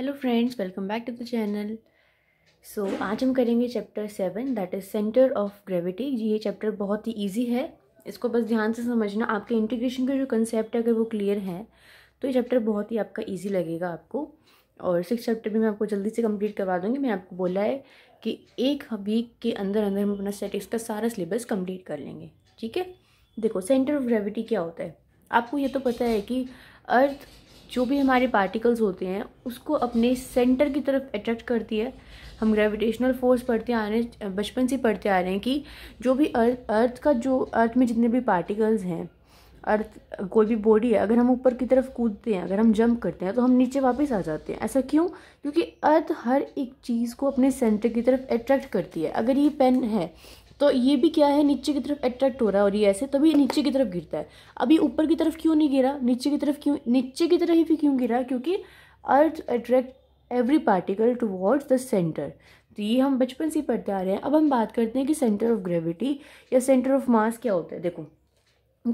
Hello friends welcome back to the channel so आज हम करेंगे chapter seven that is centre of gravity ये chapter बहुत ही इजी है इसको बस ध्यान से समझना आपके इंटीग्रेशन का जो कंसेप्ट है अगर वो क्लियर है तो ये चैप्टर बहुत ही आपका इजी लगेगा आपको और सिक्स चैप्टर भी मैं आपको जल्दी से कंप्लीट करवा दूँगी मैं आपको बोला है कि एक वीक के अंदर अंदर हम अपना स्टेटिक्स का सारा सिलेबस कम्प्लीट कर लेंगे ठीक है देखो सेंटर ऑफ ग्रेविटी क्या होता है आपको ये तो पता है कि अर्थ जो भी हमारे पार्टिकल्स होते हैं उसको अपने सेंटर की तरफ अट्रैक्ट करती है हम ग्रेविटेशनल फोर्स पढ़ते आ रहे हैं बचपन से पढ़ते आ रहे हैं कि जो भी अर्थ अर्थ का जो अर्थ में जितने भी पार्टिकल्स हैं अर्थ कोई भी बॉडी है अगर हम ऊपर की तरफ कूदते हैं अगर हम जंप करते हैं तो हम नीचे वापस आ जाते हैं ऐसा क्यों क्योंकि अर्थ हर एक चीज़ को अपने सेंटर की तरफ अट्रैक्ट करती है अगर ये पेन है तो ये भी क्या है नीचे की तरफ अट्रैक्ट हो रहा है और ये ऐसे तभी नीचे की तरफ गिरता है अभी ऊपर की तरफ क्यों नहीं गिरा नीचे की तरफ क्यों नीचे की तरफ ही क्यों गिरा क्योंकि earth attract every particle towards the centre तो ये हम बचपन से पढ़ते आ रहे हैं अब हम बात करते हैं कि सेंटर ऑफ ग्रेविटी या सेंटर ऑफ मास क्या होता है देखो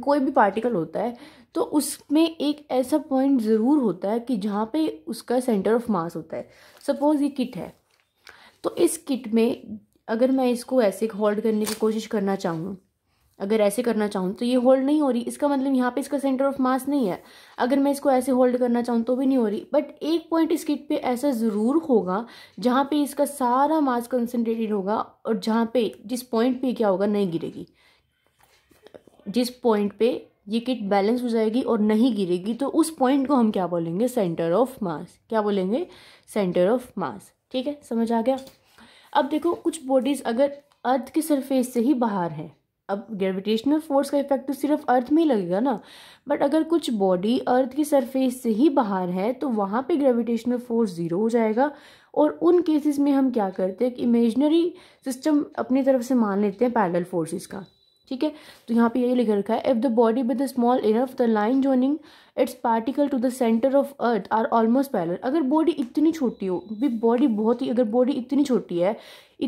कोई भी पार्टिकल होता है तो उसमें एक ऐसा पॉइंट ज़रूर होता है कि जहाँ पे उसका सेंटर ऑफ मास होता है सपोज़ ये किट है तो इस किट में अगर मैं इसको ऐसे होल्ड करने की कोशिश करना चाहूँ अगर ऐसे करना चाहूँ तो ये होल्ड नहीं हो रही इसका मतलब यहाँ पे इसका सेंटर ऑफ मास नहीं है अगर मैं इसको ऐसे होल्ड करना चाहूँ तो भी नहीं हो रही बट एक पॉइंट इस किट पे ऐसा ज़रूर होगा जहाँ पे इसका सारा मास कंसनट्रेटेड होगा और जहाँ पे जिस पॉइंट पे क्या होगा नहीं गिरेगी जिस पॉइंट पे ये किट बैलेंस हो जाएगी और नहीं गिरेगी तो उस पॉइंट को हम क्या बोलेंगे सेंटर ऑफ मास क्या बोलेंगे सेंटर ऑफ मास ठीक है समझ आ गया अब देखो कुछ बॉडीज़ अगर अर्थ के सरफेस से ही बाहर हैं अब ग्रेविटेशनल फोर्स का इफेक्ट तो सिर्फ अर्थ में ही लगेगा ना बट अगर कुछ बॉडी अर्थ की सरफेस से ही बाहर है तो वहाँ पे ग्रेविटेशनल फोर्स ज़ीरो हो जाएगा और उन केसेस में हम क्या करते हैं कि इमेजनरी सिस्टम अपनी तरफ से मान लेते हैं पैरेलल फोर्सेस का ठीक है तो यहाँ पे ये लिख रखा है if the body with small enough the line joining its particle to the centre of earth are almost parallel अगर बॉडी इतनी छोटी हो भी बॉडी बहुत ही अगर बॉडी इतनी छोटी है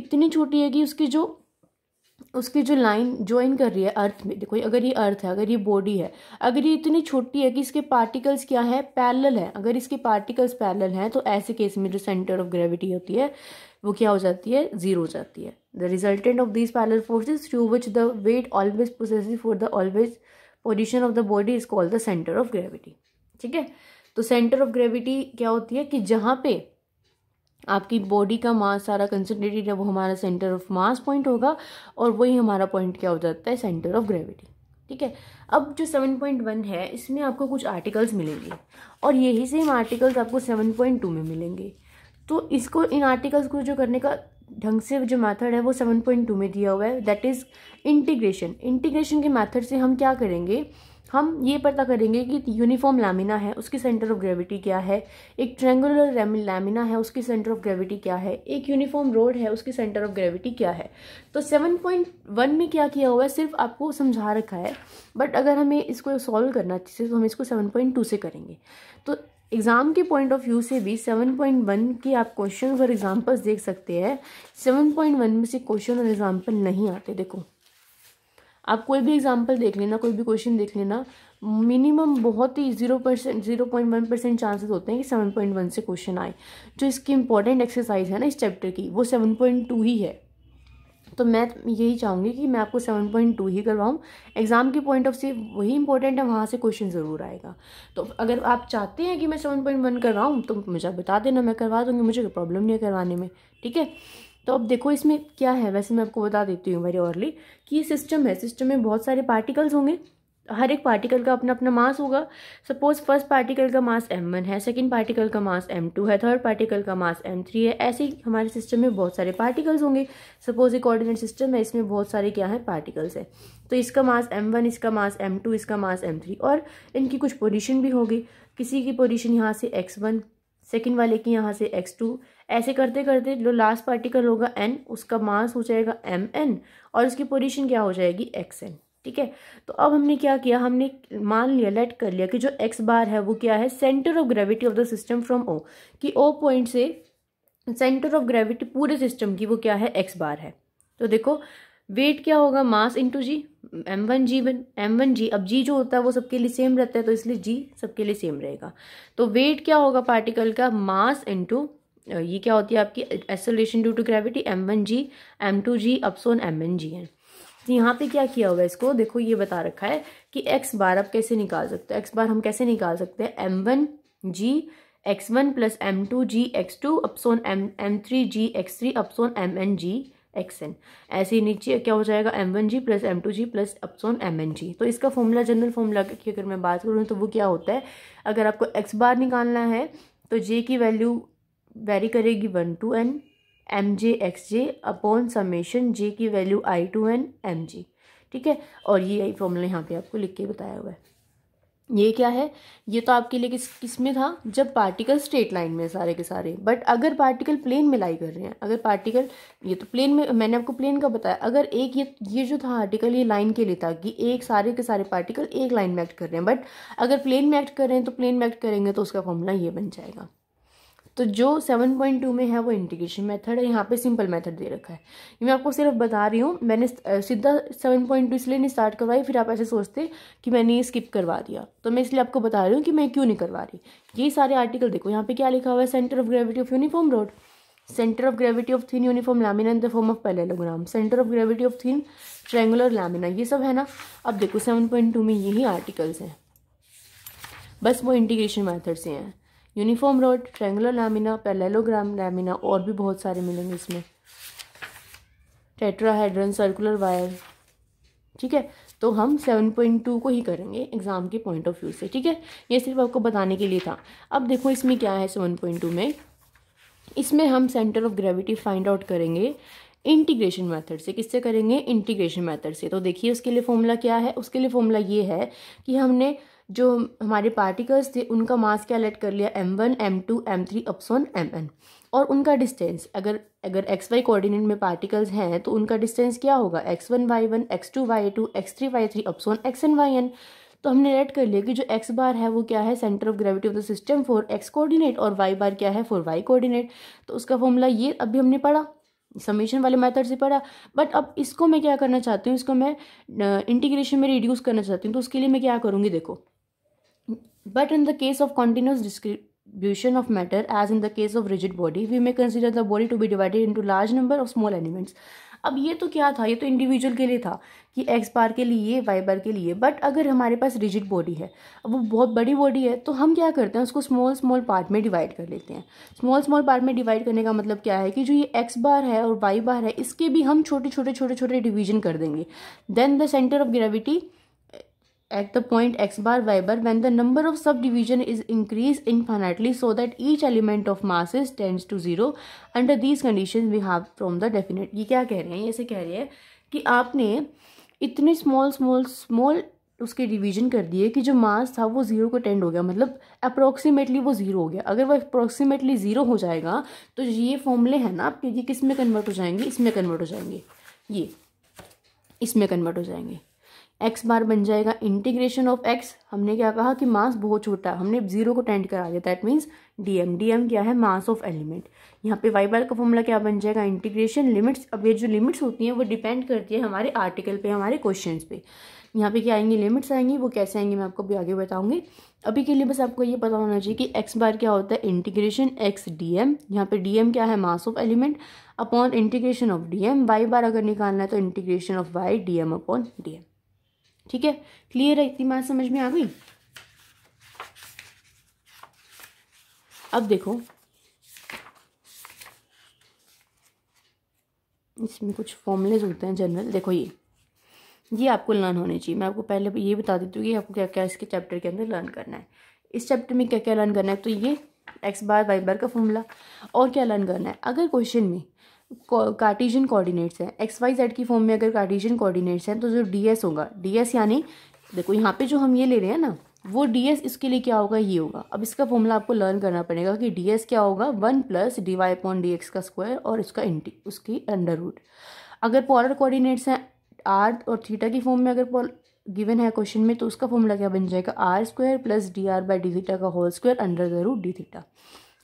इतनी छोटी है कि उसकी जो उसकी जो लाइन ज्वाइन कर रही है अर्थ में देखो अगर ये अर्थ है अगर ये बॉडी है अगर ये इतनी छोटी है कि इसके पार्टिकल्स क्या है पैरल है अगर इसके पार्टिकल्स पैरल हैं तो ऐसे केस में जो सेंटर ऑफ ग्रेविटी होती है वो क्या हो जाती है ज़ीरो हो जाती है the resultant of this parallel forces through which the weight always process for the always position of the body is called the centre of gravity ठीक है तो सेंटर ऑफ ग्रेविटी क्या होती है कि जहाँ पे आपकी बॉडी का मास सारा कंसनट्रेटेड है वो हमारा सेंटर ऑफ मास पॉइंट होगा और वही हमारा पॉइंट क्या हो जाता है सेंटर ऑफ ग्रेविटी ठीक है अब जो सेवन पॉइंट वन है इसमें आपको कुछ आर्टिकल्स मिलेंगे और यही सेम आर्टिकल्स आपको सेवन पॉइंट टू में मिलेंगे तो इसको इन आर्टिकल्स को जो करने का ढंग से जो मेथड है वो सेवन पॉइंट टू में दिया हुआ है दैट इज़ इंटीग्रेशन इंटीग्रेशन के मेथड से हम क्या करेंगे हम ये पता करेंगे कि यूनिफॉर्म लैमिना है उसकी सेंटर ऑफ ग्रेविटी क्या है एक ट्रेंगुलर लैमिना है उसकी सेंटर ऑफ ग्रेविटी क्या है एक यूनिफॉर्म रोड है उसकी सेंटर ऑफ ग्रेविटी क्या है तो सेवन पॉइंट वन में क्या किया हुआ है सिर्फ आपको समझा रखा है बट अगर हमें इसको सॉल्व करना चाहिए से तो हम इसको सेवन पॉइंट टू से करेंगे तो एग्ज़ाम के पॉइंट ऑफ व्यू से भी 7.1 के आप क्वेश्चन और एग्जाम्पल्स देख सकते हैं 7.1 में से क्वेश्चन और एग्जाम्पल नहीं आते देखो आप कोई भी एग्जाम्पल देख लेना कोई भी क्वेश्चन देख लेना मिनिमम बहुत ही zero percent zero point one percent chances होते हैं कि सेवन पॉइंट वन से क्वेश्चन आए जो इसकी इंपॉर्टेंट एक्सरसाइज है ना इस चैप्टर की वो सेवन पॉइंट टू ही है तो मैं यही चाहूँगी कि मैं आपको सेवन पॉइंट टू ही करवाऊँ एग्ज़ाम के पॉइंट ऑफ से वही इंपॉर्टेंट है वहाँ से क्वेश्चन ज़रूर आएगा तो अगर आप चाहते हैं कि मैं सेवन पॉइंट वन करवाऊँ तो मुझे बता देना मैं करवा दूँगी मुझे कोई प्रॉब्लम नहीं है करवाने में ठीक है तो अब देखो इसमें क्या है वैसे मैं आपको बता देती हूँ वेरी ऑर्ली कि ये सिस्टम है सिस्टम में बहुत सारे पार्टिकल्स होंगे हर एक पार्टिकल का अपना अपना मास होगा सपोज फर्स्ट पार्टिकल का मास एम वन है सेकंड पार्टिकल का मास एम टू है थर्ड पार्टिकल का मास एम थ्री है ऐसे ही हमारे सिस्टम में बहुत सारे पार्टिकल्स होंगे सपोज एक कोऑर्डिनेट सिस्टम है इसमें बहुत सारे क्या है पार्टिकल्स है तो इसका मास एम वन इसका मास एम टू इसका मास एम थ्री और इनकी कुछ पोजिशन भी होगी किसी की पोजिशन यहाँ से एक्स वन सेकेंड वाले की यहाँ से एक्स टू ऐसे करते करते जो लास्ट पार्टिकल होगा एन उसका मास हो जाएगा एम एन और उसकी पोजिशन क्या हो जाएगी एक्स एन ठीक है तो अब हमने क्या किया हमने मान लिया लेट कर लिया कि जो एक्स बार है वो क्या है centre of gravity of the system from O कि ओ पॉइंट से सेंटर ऑफ ग्रेविटी पूरे सिस्टम की वो क्या है एक्स बार है तो देखो वेट क्या होगा mass into G M one G one M one G अब जी जो होता है वो सबके लिए सेम रहता है तो इसलिए जी सबके लिए सेम रहेगा तो वेट क्या होगा पार्टिकल का मास इंटू ये क्या होती है आपकी acceleration due to gravity M one G M two G अपसोन एम एन जी है तो यहाँ पे क्या किया हुआ है इसको देखो ये बता रखा है कि एक्स बार आप कैसे निकाल सकते हो एक्स बार हम कैसे निकाल सकते हैं M one G X one plus M two G X two अपसोन M M three G X three अपसोन M N G X N ऐसे नीचे क्या हो जाएगा M one G plus M two G plus अपसोन एम एन जी तो इसका फॉर्मूला जनरल फॉर्मूला की अगर मैं बात करूँ तो वो क्या होता है अगर आपको एक्स बार निकालना है तो जे की वैल्यू वेरी करेगी one to N M J X J upon summation J की value I to N M G ठीक है और ये फॉर्मूला यहाँ पे आपको लिख के बताया हुआ है ये क्या है ये तो आपके लिए किस किस में था जब पार्टिकल स्ट्रेट लाइन में सारे के सारे बट अगर पार्टिकल प्लेन में लाई कर रहे हैं अगर पार्टिकल ये तो प्लेन में मैंने आपको प्लेन का बताया अगर एक ये ये जो था आर्टिकल ये लाइन के लिए था कि एक सारे के सारे पार्टिकल एक लाइन में एक्ट कर रहे हैं बट अगर प्लेन में एक्ट कर रहे हैं तो प्लेन में एक्ट करेंगे तो उसका फॉर्मूला ये बन जाएगा तो जो सेवन पॉइंट टू में है वो इंटीग्रेशन मेथड है यहाँ पे सिंपल मेथड दे रखा है ये मैं आपको सिर्फ बता रही हूँ मैंने सीधा सेवन पॉइंट टू इसलिए नहीं स्टार्ट करवाई फिर आप ऐसे सोचते कि मैंने ये स्किप करवा दिया तो मैं इसलिए आपको बता रही हूँ कि मैं क्यों नहीं करवा रही ये सारे आर्टिकल देखो यहाँ पे क्या लिखा हुआ है centre of gravity of uniform rod centre of gravity of thin uniform lamina in the form of parallelogram centre of gravity of thin triangular lamina ये सब है ना अब देखो सेवन पॉइंट टू में यही आर्टिकल्स हैं बस वो इंटीग्रेशन मैथड से हैं uniform rod triangular lamina parallelogram lamina और भी बहुत सारे मिलेंगे इसमें टेट्राहाइड्रन सर्कुलर वायर ठीक है तो हम सेवन पॉइंट टू को ही करेंगे एग्ज़ाम के पॉइंट ऑफ व्यू से ठीक है ये सिर्फ आपको बताने के लिए था अब देखो इसमें क्या है सेवन पॉइंट टू में इसमें हम centre of gravity find out करेंगे इंटीग्रेशन मेथड से किससे करेंगे इंटीग्रेशन मेथड से तो देखिए उसके लिए फॉर्मूला क्या है उसके लिए फॉर्मूला ये है कि हमने जो हमारे पार्टिकल्स थे उनका मास क्या कैलेट कर लिया M one M two M three अपसोन एम एन और उनका डिस्टेंस अगर अगर एक्स वाई कोऑर्डिनेट में पार्टिकल्स हैं तो उनका डिस्टेंस क्या होगा X one Y one X two Y two X three Y three अपसोन एक्स एन वाई एन तो हमने रेड कर लिया कि जो एक्स बार है वो क्या है centre of gravity of the system for X coordinate और वाई बार क्या है फॉर वाई कोऑर्डिनेट तो उसका फॉर्मूला ये अभी हमने पढ़ा समेशन वाले मेथड से पढ़ा बट अब इसको मैं क्या करना चाहती हूँ इसको मैं इंटीग्रेशन में रिड्यूस करना चाहती हूँ तो उसके लिए मैं क्या करूँगी देखो But in the case of continuous distribution of matter, as in the case of rigid body, we may consider the body to be divided into large number of small elements. अब ये तो क्या था ये तो इंडिविजुअल के लिए था कि एक्स बार के लिए वाई बार के लिए बट अगर हमारे पास रिजिड बॉडी है अब वो बहुत बड़ी बॉडी है तो हम क्या करते हैं उसको स्मॉल स्मॉल पार्ट में डिवाइड कर लेते हैं स्मॉल स्मॉल पार्ट में डिवाइड करने का मतलब क्या है कि जो ये एक्स बार है और वाई बार है इसके भी हम छोटे छोटे छोटे छोटे डिवीजन कर देंगे then the centre of gravity at the point x bar y bar when the number of subdivision is increased infinitely so that each element of masses tends to zero under these conditions we have from the definite ये क्या कह रहे हैं ये ऐसे कह रहे हैं कि आपने इतने small small small उसके डिवीजन कर दिए कि जो मास था वो ज़ीरो को टेंड हो गया मतलब अप्रोक्सीमेटली वो ज़ीरो हो गया अगर वो अप्रोक्सीमेटली ज़ीरो हो जाएगा तो ये फॉर्मूले हैं ना आपके ये किस में कन्वर्ट हो जाएंगे इसमें कन्वर्ट हो जाएंगे ये इसमें कन्वर्ट हो जाएंगे एक्स बार बन जाएगा इंटीग्रेशन ऑफ एक्स हमने क्या कहा कि मास बहुत छोटा हमने जीरो को टेंट करा दिया दैट मीन्स डीएम डीएम क्या है मास ऑफ एलिमेंट यहाँ पे वाई बार का फॉर्मूला क्या बन जाएगा इंटीग्रेशन लिमिट्स अब ये जो लिमिट्स होती हैं वो डिपेंड करती है हमारे आर्टिकल पे हमारे क्वेश्चन पे यहाँ पे क्या आएंगी लिमिट्स आएंगी वो कैसे आएंगी मैं आपको भी आगे बताऊंगी अभी के लिए बस आपको ये पता होना चाहिए कि एक्स बार क्या होता है इंटीग्रेशन एक्स डी एम यहाँ पे डी एम क्या है mass of element upon integration of D M Y bar अगर निकालना है तो integration of Y D M upon D M ठीक है क्लियर है इतनी बात समझ में आ गई अब देखो इसमें कुछ फॉर्मूलेज होते हैं जनरल देखो ये ये आपको लर्न होने चाहिए मैं आपको पहले ये बता देती हूँ कि आपको क्या क्या इसके चैप्टर के अंदर लर्न करना है इस चैप्टर में क्या क्या लर्न करना है तो ये एक्स बार वाई बार का फॉर्मूला और क्या लर्न करना है अगर क्वेश्चन में कार्टिजन कोऑर्डिनेट्स हैं एक्स वाई जेड की फॉर्म में अगर कार्टिजन कोऑर्डिनेट्स हैं तो जो डी एस होगा डी एस यानी देखो यहाँ पे जो हम ये ले रहे हैं ना वो डी एस इसके लिए क्या होगा ये होगा अब इसका फॉर्मूला आपको लर्न करना पड़ेगा कि डी एस क्या होगा one plus D Y upon D X का स्क्वायर और इसका इंटी उसकी अंडर रूट अगर पोलर कोऑर्डिनेट्स हैं आर और थीटा की फॉर्म में अगर गिवन है क्वेश्चन में तो उसका फॉर्मूला क्या बन जाएगा R square plus D R by D theta का whole square under the root D theta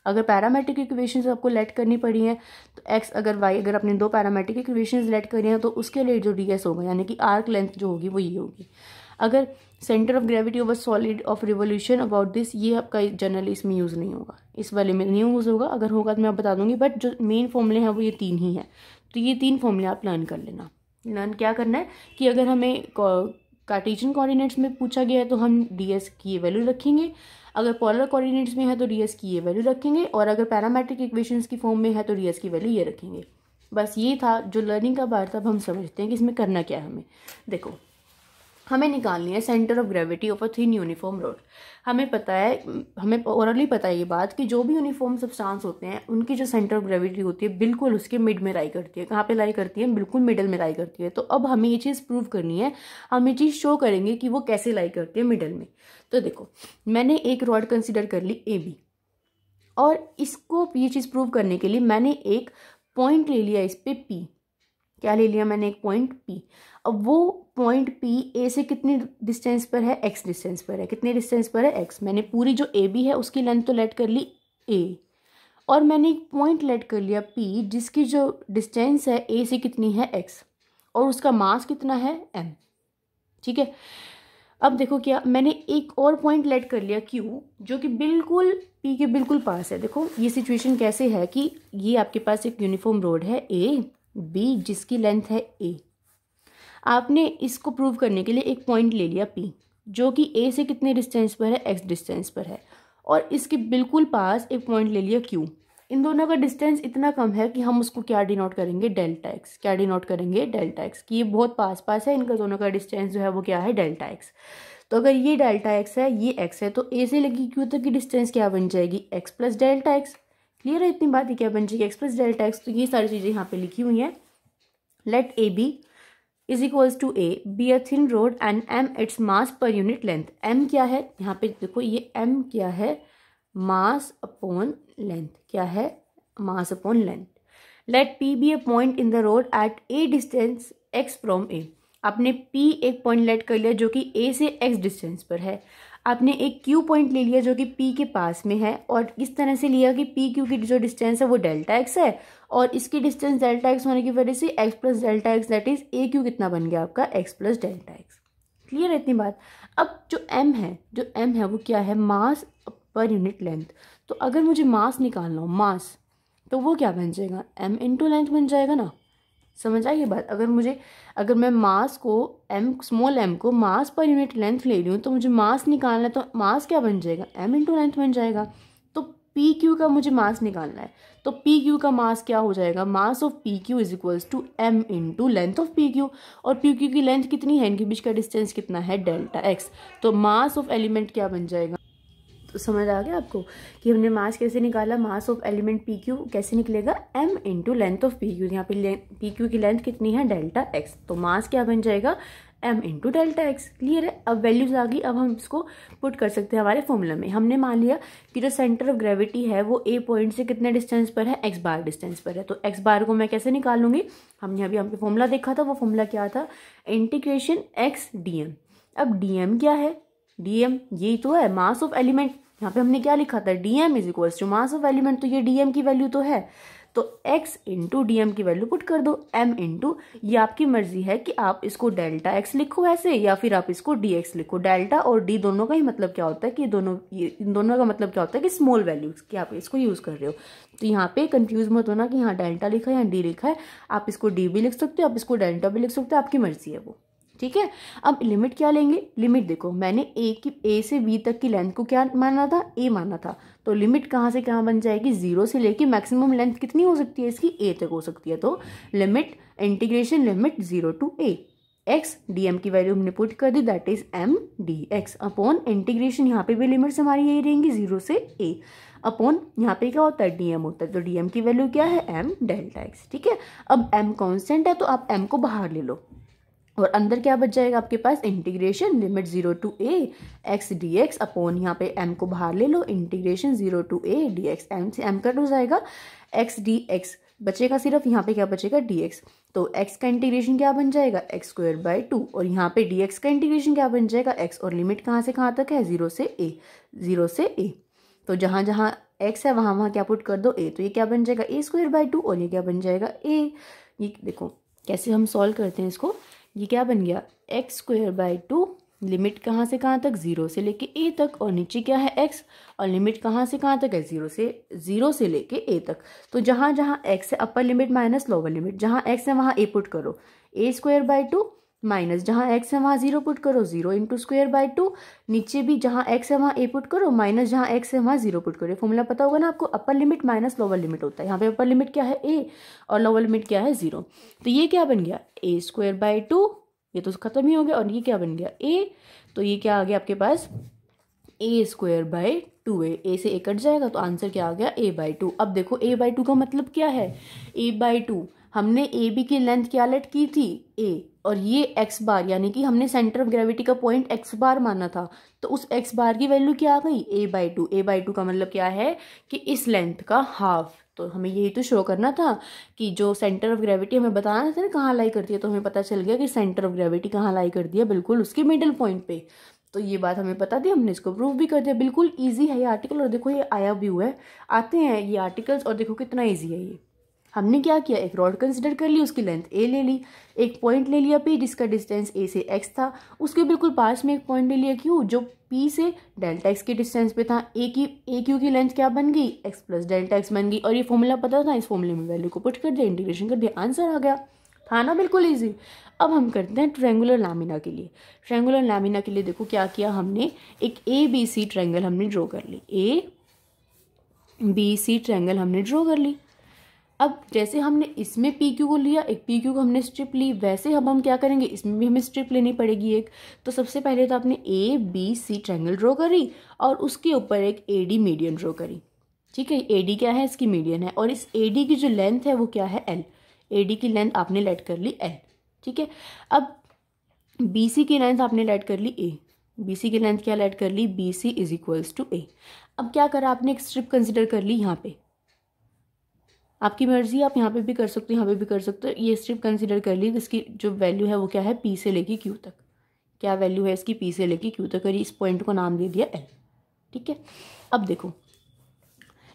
अगर पैरामेट्रिक इक्वेशंस आपको लेट करनी पड़ी हैं तो एक्स अगर वाई अगर आपने दो पैरामेट्रिक इक्वेशंस लेट करी हैं तो उसके लिए जो डी एस होगा यानी कि आर्क लेंथ जो होगी वो ये होगी अगर centre of gravity over solid of revolution about this ये आपका जनरली इसमें यूज़ नहीं होगा इस वाले में नहीं यूज़ होगा अगर होगा तो मैं आप बता दूंगी बट जो मेन फॉर्मूले हैं वो ये तीन ही हैं तो ये तीन फॉर्मूले आप लर्न कर लेना लर्न क्या करना है कि अगर हमें कार्टेशियन कोऑर्डिनेट्स में पूछा गया है तो हम डी एस की ये वैल्यू रखेंगे अगर पोलर कोऑर्डिनेट्स में है तो डी एस की ये वैल्यू रखेंगे और अगर पैरामेट्रिक इक्वेशंस की फॉर्म में है तो डी एस की वैल्यू ये रखेंगे बस ये था जो लर्निंग का बार था अब हम समझते हैं कि इसमें करना क्या है हमें देखो हमें निकालनी है centre of gravity of a thin uniform rod हमें पता है हमें ओरली पता है ये बात कि जो भी यूनिफॉर्म सब्सटेंस होते हैं उनकी जो सेंटर ऑफ ग्रेविटी होती है बिल्कुल उसके मिड में लाई करती है कहाँ पे लाई करती है बिल्कुल मिडल में लाई करती है तो अब हमें ये चीज़ प्रूव करनी है हम ये चीज़ शो करेंगे कि वो कैसे लाई करती है मिडल में तो देखो मैंने एक रॉड कंसिडर कर ली ए बी और इसको ये चीज़ प्रूव करने के लिए मैंने एक पॉइंट ले लिया इस पर पी क्या ले लिया मैंने एक पॉइंट पी अब वो पॉइंट पी ए से कितनी डिस्टेंस पर है एक्स डिस्टेंस पर है कितने डिस्टेंस पर है एक्स मैंने पूरी जो ए बी है उसकी लेंथ तो लेट कर ली ए और मैंने एक पॉइंट लेट कर लिया पी जिसकी जो डिस्टेंस है ए से कितनी है एक्स और उसका मास कितना है एम ठीक है अब देखो क्या मैंने एक और पॉइंट लेट कर लिया क्यू जो कि बिल्कुल पी के बिल्कुल पास है देखो ये सिचुएशन कैसे है कि ये आपके पास एक यूनिफॉर्म रोड है ए बी जिसकी लेंथ है ए आपने इसको प्रूव करने के लिए एक पॉइंट ले लिया पी जो कि ए से कितने डिस्टेंस पर है एक्स डिस्टेंस पर है और इसके बिल्कुल पास एक पॉइंट ले लिया क्यू इन दोनों का डिस्टेंस इतना कम है कि हम उसको क्या डिनोट करेंगे डेल्टा एक्स क्या डिनोट करेंगे डेल्टा एक्स कि ये बहुत पास पास है इनका दोनों का डिस्टेंस जो है वो क्या है डेल्टा एक्स तो अगर ये डेल्टा एक्स है ये एक्स है तो ए से लगी क्यू तक की डिस्टेंस क्या बन जाएगी X plus delta X clear है इतनी बात ही क्या बन जाएगी एक्स प्लस डेल्टा एक्स तो ये सारी चीज़ें यहाँ पर लिखी हुई हैं let A B is equals to A B a thin rod and M its mass per unit length M क्या है यहाँ पे देखो ये एम क्या है मास अपॉन लेंथ क्या है mass upon length let P be a point in the rod at a distance X from A आपने पी एक पॉइंट लेट कर लिया जो कि ए से एक्स डिस्टेंस पर है आपने एक क्यू पॉइंट ले लिया जो कि पी के पास में है और इस तरह से लिया कि पी क्यू की जो डिस्टेंस है वो डेल्टा एक्स है और इसकी डिस्टेंस डेल्टा एक्स होने की वजह से X plus delta X that is A Q कितना बन गया आपका X plus delta X clear है इतनी बात अब जो एम है जो एम है वो क्या है मास पर यूनिट लेंथ तो अगर मुझे मास निकालना हो मास तो वो क्या बन जाएगा एम इंटू लेंथ बन जाएगा ना समझ आई ये बात अगर मुझे अगर मैं मास को एम स्मॉल एम को मास पर यूनिट लेंथ ले रही हूँ तो मुझे मास निकालना है तो मास क्या बन जाएगा एम इंटू लेंथ बन जाएगा तो पी क्यू का मुझे मास निकालना है तो पी क्यू का मास क्या हो जाएगा mass of P Q is equals to M into length of P Q और पी क्यू की लेंथ कितनी है इनके बीच का डिस्टेंस कितना है डेल्टा एक्स तो मास ऑफ एलिमेंट क्या बन जाएगा समझ आ गया आपको कि हमने मास कैसे निकाला mass of element P Q कैसे निकलेगा M into length of P Q यहाँ पे पी क्यू की लेंथ कितनी है डेल्टा एक्स तो मास क्या बन जाएगा M into delta X clear है अब वैल्यूज आ गई अब हम इसको पुट कर सकते हैं हमारे फॉर्मूला में हमने मान लिया कि जो सेंटर ऑफ ग्रेविटी है वो ए पॉइंट से कितने डिस्टेंस पर है एक्स बार डिस्टेंस पर है तो एक्स बार को मैं कैसे निकालूंगी हमने अभी हम पे फॉर्मूला देखा था वो फॉर्मूला क्या था इंटीग्रेशन एक्स डी एम अब डी एम क्या है डी एम यही तो है मास ऑफ एलिमेंट यहाँ पे हमने क्या लिखा था D M is equals to mass of element तो ये डी एम की वैल्यू तो है तो एक्स इंटू डी एम की वैल्यू पुट कर दो एम इंटू ये आपकी मर्जी है कि आप इसको डेल्टा एक्स लिखो ऐसे या फिर आप इसको डी एक्स लिखो डेल्टा और डी दोनों का ही मतलब क्या होता है कि दोनों इन दोनों का मतलब क्या होता है कि स्मॉल वैल्यूज कि आप इसको यूज़ कर रहे हो तो यहाँ पे कंफ्यूज मत होना कि यहाँ डेल्टा लिखा है या डी लिखा है आप इसको डी भी लिख सकते हो आप इसको डेल्टा भी लिख सकते हो आपकी मर्जी है वो ठीक है अब लिमिट क्या लेंगे लिमिट देखो मैंने ए की ए से बी तक की लेंथ को क्या माना था ए माना था तो लिमिट कहाँ से कहाँ बन जाएगी जीरो से लेके मैक्सिमम लेंथ कितनी हो सकती है इसकी ए तक हो सकती है तो limit integration limit zero to A X D M की वैल्यू हमने पुट कर दी that is M D X upon integration यहाँ पे भी लिमिट्स हमारी यही रहेंगी जीरो से ए अपॉन यहाँ पे क्या होता है डी एम होता है तो डी एम की वैल्यू क्या है एम डेल्टा एक्स ठीक है अब एम कॉन्स्टेंट है तो आप एम को बाहर ले लो और अंदर क्या बच जाएगा आपके पास integration limit zero to A X D X upon यहाँ पे एम को बाहर ले लो integration zero to A D X M से एम कट हो जाएगा एक्स डी एक्स बचेगा सिर्फ यहाँ पे क्या बचेगा डी एक्स तो एक्स का इंटीग्रेशन क्या बन जाएगा एक्स स्क्वायर बाय टू और यहाँ पे एक्स का इंटीग्रेशन क्या बन जाएगा एक्स और लिमिट कहाँ से कहाँ तक है जीरो से ए जीरो से ए तो जहाँ जहाँ एक्स है वहाँ वहाँ क्या पुट कर दो ए तो ये क्या बन जाएगा ए स्क्वायर बाय टू और ये क्या बन जाएगा ए ये देखो कैसे हम सॉल्व करते हैं इसको ये क्या बन गया X square by two limit कहाँ से कहाँ तक ज़ीरो से लेके ए तक और नीचे क्या है एक्स और लिमिट कहाँ से कहाँ तक है ज़ीरो से ज़ीरो से लेके ए तक तो जहाँ जहाँ एक्स है upper limit minus lower limit जहाँ एक्स है वहाँ ए पुट करो A square by two minus जहाँ एक्स है वहाँ जीरो पुट करो zero into square by two नीचे भी जहाँ एक्स है वहाँ ए पुट करो माइनस जहाँ एक्स है वहाँ जीरो पुट करो फॉर्मूला पता होगा ना आपको upper limit minus lower limit होता है यहाँ पे अपर लिमिट क्या है ए और लोअर लिमिट क्या है जीरो तो ये क्या बन गया ए स्क्वेयर बाय टू ये तो खत्म ही हो गया और ये क्या बन गया ए तो ये क्या आ गया आपके पास A square by two A A से ए कट जाएगा तो आंसर क्या आ गया ए बाई टू अब देखो ए बाई टू का मतलब क्या है ए बाई टू हमने ए बी की लेंथ क्या लेट की थी ए और ये एक्स बार यानी कि हमने सेंटर ऑफ ग्रेविटी का पॉइंट एक्स बार माना था तो उस एक्स बार की वैल्यू क्या आ गई A by two A by two का मतलब क्या है कि इस लेंथ का हाफ तो हमें यही तो शो करना था कि जो सेंटर ऑफ ग्रेविटी हमें बताना था ना कहाँ लाई करती है तो हमें पता चल गया कि सेंटर ऑफ ग्रेविटी कहाँ लाई कर दिया बिल्कुल उसके मिडिल पॉइंट पे तो ये बात हमें पता थी हमने इसको प्रूव भी कर दिया बिल्कुल ईजी है ये आर्टिकल और देखो ये आया भी हुआ है आते हैं ये आर्टिकल्स और देखो कितना ईजी है ये हमने क्या किया एक रॉड कंसिडर कर ली उसकी लेंथ ए ले ली एक पॉइंट ले लिया पी जिसका डिस्टेंस ए से एक्स था उसके बिल्कुल पास में एक पॉइंट ले लिया क्यू जो पी से डेल्टा एक्स के डिस्टेंस पे था ए की ए क्यू की लेंथ क्या बन गई एक्स प्लस डेल्टा एक्स बन गई और ये फॉर्मूला पता था इस फॉर्मूले में वैल्यू को पुट कर दिया इंटीग्रेशन कर दिया आंसर आ गया था ना बिल्कुल ईजी अब हम करते हैं ट्रेंगुलर लामिना के लिए ट्रेंगुलर लामिना के लिए देखो क्या किया हमने एक ए बी सी ट्रैंगल हमने ड्रॉ कर ली ए बी सी ट्रैंगल हमने ड्रॉ कर ली अब जैसे हमने इसमें पी क्यू को लिया एक पी क्यू को हमने स्ट्रिप ली वैसे अब हम क्या करेंगे इसमें भी हमें स्ट्रिप लेनी पड़ेगी एक तो सबसे पहले तो आपने A B C triangle draw करी और उसके ऊपर एक ए डी मीडियम ड्रॉ करी ठीक है ए डी क्या है इसकी मीडियम है और इस ए डी की जो लेंथ है वो क्या है एल ए डी की लेंथ आपने लेट कर ली एल ठीक है अब बी सी की लेंथ आपने लेट कर ली ए बी सी की लेंथ क्या लेट कर ली B C is equals to A अब क्या करा आपने एक स्ट्रिप कंसिडर कर ली यहाँ पे आपकी मर्ज़ी आप यहाँ पे भी कर सकते हो यहाँ पे भी कर सकते हो ये स्ट्रिप कंसिडर कर ली इसकी जो वैल्यू है वो क्या है पी से लेके क्यू तक क्या वैल्यू है इसकी पी से लेके क्यू तक और इस पॉइंट को नाम दे दिया एल ठीक है अब देखो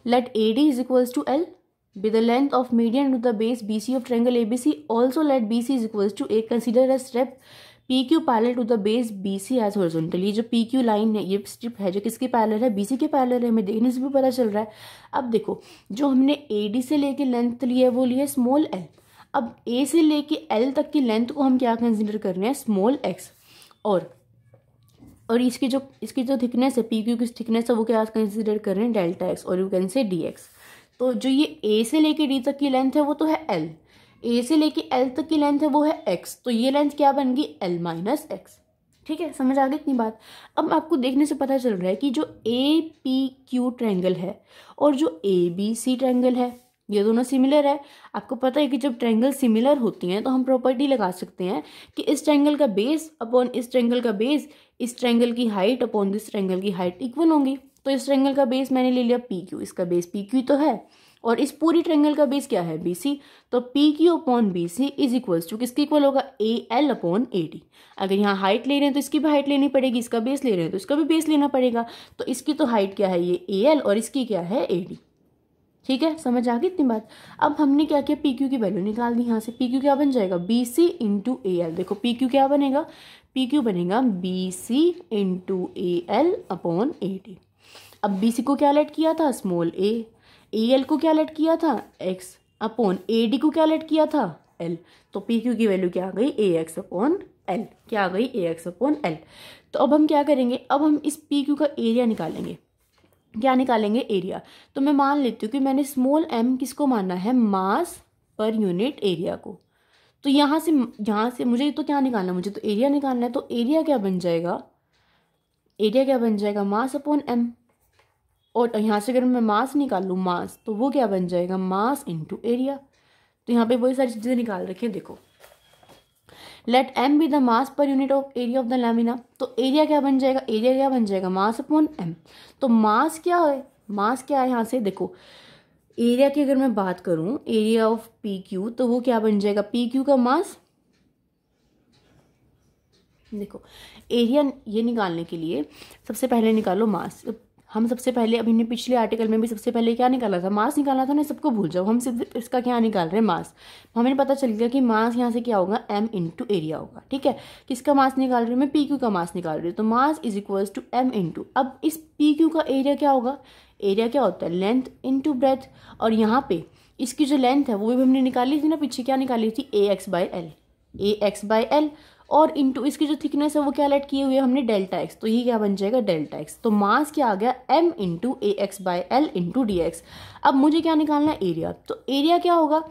let A D is equals to L the medium to the base B C of triangle A B C also let B C is equals to A consider a step P Q parallel to the base B C as horizontally जो P Q line है ये strip है जो किसके parallel है B सी के parallel है हमें देखने से भी पता चल रहा है अब देखो जो हमने ए डी से लेके लेंथ ली है वो ली है स्मॉल एल अब ए से लेके एल तक की लेंथ को हम क्या कंसिडर कर रहे हैं स्मॉल एक्स और और इसकी जो इसकी जो थिकनेस है पी क्यू की थिकनेस है वो क्या कंसिडर कर रहे हैं डेल्टा एक्स और you can say D X तो जो ये ए से लेके डी तक की लेंथ है वो तो है एल ए से लेके एल तक की लेंथ है वो है एक्स तो ये लेंथ क्या बन गई एल माइनस एक्स ठीक है समझ आ गई इतनी बात अब आपको देखने से पता चल रहा है कि जो ए पी क्यू ट्रैंगल है और जो ए बी सी ट्रैंगल है ये दोनों सिमिलर है आपको पता है कि जब ट्रैंगल सिमिलर होती हैं तो हम प्रॉपर्टी लगा सकते हैं कि इस ट्रैंगल का बेस अपॉन इस ट्रैंगल का बेस इस ट्रैंगल की हाइट अपॉन दिस ट्रैंगल की हाइट इक्वल होंगी तो इस ट्रेंगल का बेस मैंने ले लिया पी क्यू इसका बेस पी क्यू तो है और इस पूरी ट्रेंगल का बेस क्या है बी सी तो P Q upon B C is equals to किसके इक्वल होगा A L upon A D अगर यहाँ हाइट ले रहे हैं तो इसकी भी हाइट लेनी पड़ेगी इसका बेस ले रहे हैं तो इसका भी बेस लेना पड़ेगा तो इसकी तो हाइट क्या है ये ए एल और इसकी क्या है ए डी ठीक है समझ आ गई इतनी बात अब हमने क्या किया पी क्यू की वैल्यू निकाल दी यहाँ से पी क्यू क्या बन जाएगा B C into A L देखो पी क्यू क्या बनेगा पी क्यू बनेगा B C into A L upon A D अब बी सी को क्या लेट किया था स्मॉल ए ए एल को क्या लेट किया था एक्स अपॉन ए डी को क्या लेट किया था एल तो पी क्यू की वैल्यू क्या आ गई ए एक्स अपॉन एल क्या आ गई ए एक्स अपॉन एल तो अब हम क्या करेंगे अब हम इस पी क्यू का एरिया निकालेंगे क्या निकालेंगे एरिया तो मैं मान लेती हूँ कि मैंने स्मॉल एम किसको माना है मास पर यूनिट एरिया को तो यहाँ से यहाँ से मुझे तो क्या निकालना है मुझे तो एरिया निकालना है तो एरिया क्या बन जाएगा एरिया क्या बन जाएगा मास अपॉन एम और यहाँ से अगर मैं मास निकाल लूँ मास तो वो क्या बन जाएगा मास इंटू एरिया तो यहाँ पे वही सारी चीज़ें निकाल रखी हैं देखो let M be the mass per unit of area of the lamina तो एरिया क्या बन जाएगा एरिया क्या बन जाएगा मास अपॉन एम तो मास क्या है मास क्या है यहाँ से देखो एरिया की अगर मैं बात करूँ एरिया ऑफ पी क्यू तो वो क्या बन जाएगा पी क्यू का मास देखो एरिया ये निकालने के लिए सबसे पहले निकालो मास हम सबसे पहले अभी ने पिछले आर्टिकल में भी सबसे पहले क्या निकाला था मास निकालना था ना सबको भूल जाओ हम सिर्फ इसका क्या निकाल रहे हैं मास हमें पता चल गया कि मास यहाँ से क्या होगा एम इंटू एरिया होगा ठीक है किसका मास निकाल रही हूँ मैं पी क्यू का मास निकाल रही हूँ तो mass is equals to M into अब इस पी क्यू का एरिया क्या होगा एरिया क्या होता है लेंथ इंटू ब्रेथ और यहाँ पे इसकी जो लेंथ है वो भी हमने निकाली थी ना पीछे क्या निकाली थी A X by L A X by L और इंटू इसकी जो थिकनेस है वो क्या लेट किए हुए हमने डेल्टा एक्स तो ये क्या बन जाएगा डेल्टा एक्स तो मास क्या आ गया M into A X by L into D X अब मुझे क्या निकालना है एरिया तो एरिया क्या होगा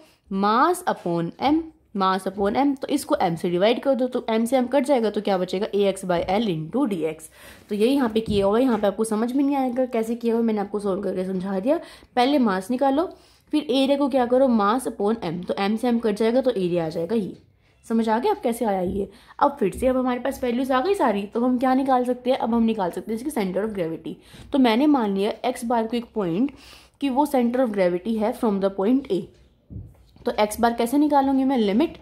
mass upon M mass upon M तो इसको एम से डिवाइड कर दो तो एम से एम कट जाएगा तो क्या बचेगा A X by L into D X तो यही यहाँ पे किया होगा यहाँ पे आपको समझ में नहीं आएगा कैसे किया हुआ मैंने आपको सोल्व करके समझा दिया पहले मास निकालो फिर एरिया को क्या करो मास अपॉन एम तो एम से एम कट जाएगा तो एरिया आ जाएगा ये समझ आ गया अब कैसे आया ये अब फिर से अब हमारे पास वैल्यूज आ गई सारी तो हम क्या निकाल सकते हैं अब हम निकाल सकते हैं इसकी सेंटर ऑफ ग्रेविटी तो मैंने मान लिया एक्स बार को एक पॉइंट कि वो सेंटर ऑफ ग्रेविटी है फ्रॉम द पॉइंट ए तो एक्स बार कैसे निकालूंगी मैं लिमिट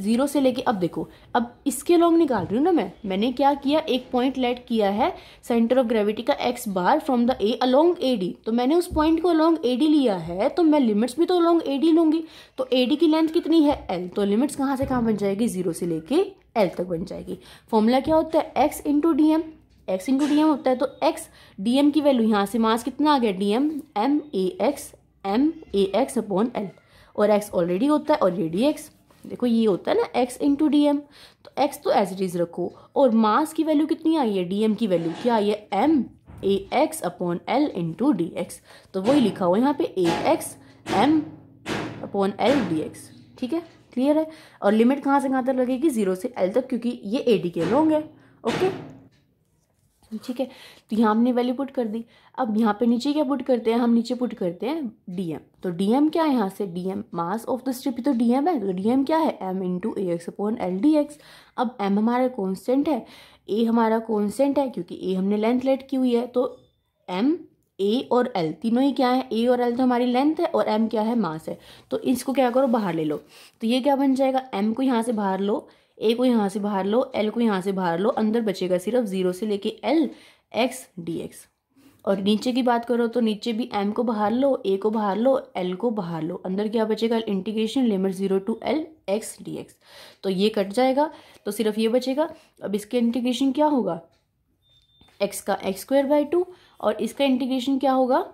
ज़ीरो से लेके अब देखो अब इसके लॉन्ग निकाल रही हूँ ना मैं मैंने क्या किया एक पॉइंट लेट किया है सेंटर ऑफ ग्रेविटी का X bar from the A along A D तो मैंने उस पॉइंट को अलोंग ए डी लिया है तो मैं लिमिट्स भी तो अलोंग ए डी लूंगी तो ए डी की लेंथ कितनी है एल तो लिमिट्स कहाँ से कहाँ बन जाएगी ज़ीरो से लेके एल तक बन जाएगी फॉर्मूला क्या होता है X into D M X into D M होता है तो एक्स डी एम की वैल्यू यहाँ से मास कितना आ गया D M M A X M A X upon L और एक्स ऑलरेडी होता है और ये डी एक्स देखो ये होता है ना एक्स इंटू डी एम तो एक्स तो एज इट इज़ रखो और मास की वैल्यू कितनी आई है डी एम की वैल्यू क्या आई है M A X upon L into D X तो वही लिखा हुआ यहाँ पे A X M upon L D X ठीक है क्लियर है और लिमिट कहाँ से कहाँ तक लगेगी जीरो से एल तक क्योंकि ये ए डी के है ओके ठीक है तो यहाँ हमने वैल्यू पुट कर दी अब यहाँ पे नीचे क्या पुट करते हैं हम नीचे पुट करते हैं डीएम तो डीएम क्या है यहाँ से DM mass of the strip तो डीएम है तो डीएम क्या है M into A X upon L D X अब एम हमारा कॉन्स्टेंट है ए हमारा कॉन्स्टेंट है क्योंकि ए हमने लेंथ लेट की हुई है तो एम ए और एल तीनों ही क्या है ए और एल तो हमारी लेंथ है और एम क्या है मास है तो इसको क्या करो बाहर ले लो तो ये क्या बन जाएगा एम को यहाँ से बाहर लो ए को यहाँ से बाहर लो एल को यहाँ से बाहर लो अंदर बचेगा सिर्फ ज़ीरो से लेके एल एक्स डी एक्स और नीचे की बात करो तो नीचे भी एम को बाहर लो ए को बाहर लो एल को बाहर लो अंदर क्या बचेगा integration limit zero to L X D X तो ये कट जाएगा तो सिर्फ ये बचेगा अब इसके इंटीग्रेशन क्या होगा एक्स का एक्स स्क्वायर बाई टू और इसका इंटीग्रेशन क्या होगा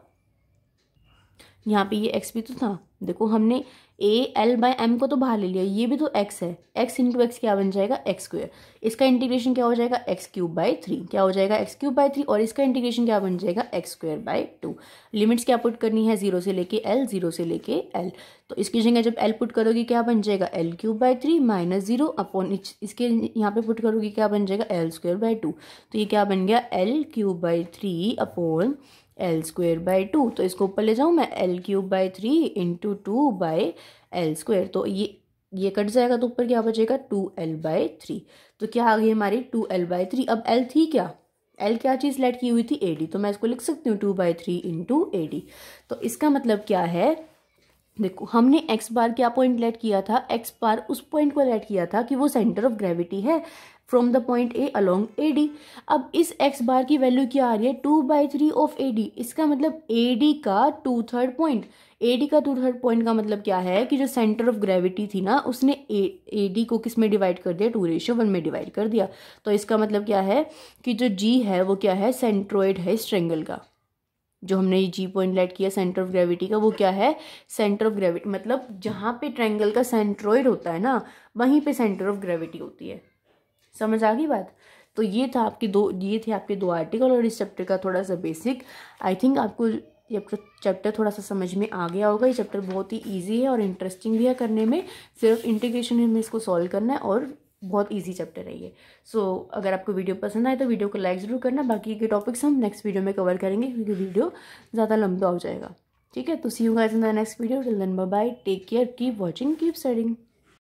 यहाँ पे ये एक्स भी तो था देखो हमने ए एल बाय एम को तो बाहर ले लिया ये भी तो एक्स है एक्स इंटू एक्स क्या बन जाएगा एक्स स्क्वेयर इसका इंटीग्रेशन क्या हो जाएगा एक्स क्यूब बाय थ्री क्या हो जाएगा एक्स क्यूब बाय थ्री और इसका इंटीग्रेशन क्या बन जाएगा X square by two limits क्या पुट करनी है जीरो से लेके एल जीरो से लेके एल तो इसकी जगह जब एल पुट करोगी क्या बन जाएगा L cube by three minus zero upon इसके यहाँ पे पुट करोगी क्या बन जाएगा एल स्क्वेयर बाय टू तो ये क्या बन गया L cube by three upon L square by two तो इसको ऊपर ले जाऊँ मैं L cube by three into two by L square तो ये ये कट जाएगा तो ऊपर क्या बचेगा टू एल बाई थ्री तो क्या आ गई हमारी टू एल बाई थ्री अब एल थी क्या एल क्या चीज़ लेट की हुई थी ए डी तो मैं इसको लिख सकती हूँ two by three into A D तो इसका मतलब क्या है देखो हमने एक्स बार क्या पॉइंट लेट किया था एक्स बार उस पॉइंट को लेट किया था कि वो सेंटर ऑफ ग्रेविटी है from the point A along A D अब इस एक्स बार की वैल्यू क्या आ रही है two by three of A D इसका मतलब ए डी का two third point A D का टू थर्ड पॉइंट का मतलब क्या है कि जो सेंटर ऑफ ग्रेविटी थी ना उसने ए डी को किस में डिवाइड कर दिया टू रेशियो वन में डिवाइड कर दिया तो इसका मतलब क्या है कि जो जी है वो क्या है सेंट्रोइड है इस ट्रेंगल का जो हमने ये जी पॉइंट लाइट किया सेंटर ऑफ ग्रेविटी का वो क्या है सेंटर ऑफ ग्रेविटी मतलब जहाँ पे ट्रेंगल का सेंट्रोइड होता है ना वहीं पे सेंटर ऑफ ग्रेविटी होती है समझ आ गई बात तो ये था आपके दो ये थे आपके दो आर्टिकल और इस चैप्टर का थोड़ा सा बेसिक आई थिंक आपको ये चैप्टर थोड़ा सा समझ में आ गया होगा ये चैप्टर बहुत ही ईजी है और इंटरेस्टिंग भी है करने में सिर्फ इंटीग्रेशन में इसको सॉल्व करना है और बहुत ईजी चैप्टर है ये सो so, अगर आपको वीडियो पसंद आए तो वीडियो को लाइक ज़रूर करना बाकी के टॉपिक्स हम नेक्स्ट वीडियो में कवर करेंगे क्योंकि वीडियो ज़्यादा लंबा हो जाएगा ठीक है तो see you guys in the next video till then bye bye take care keep watching keep studying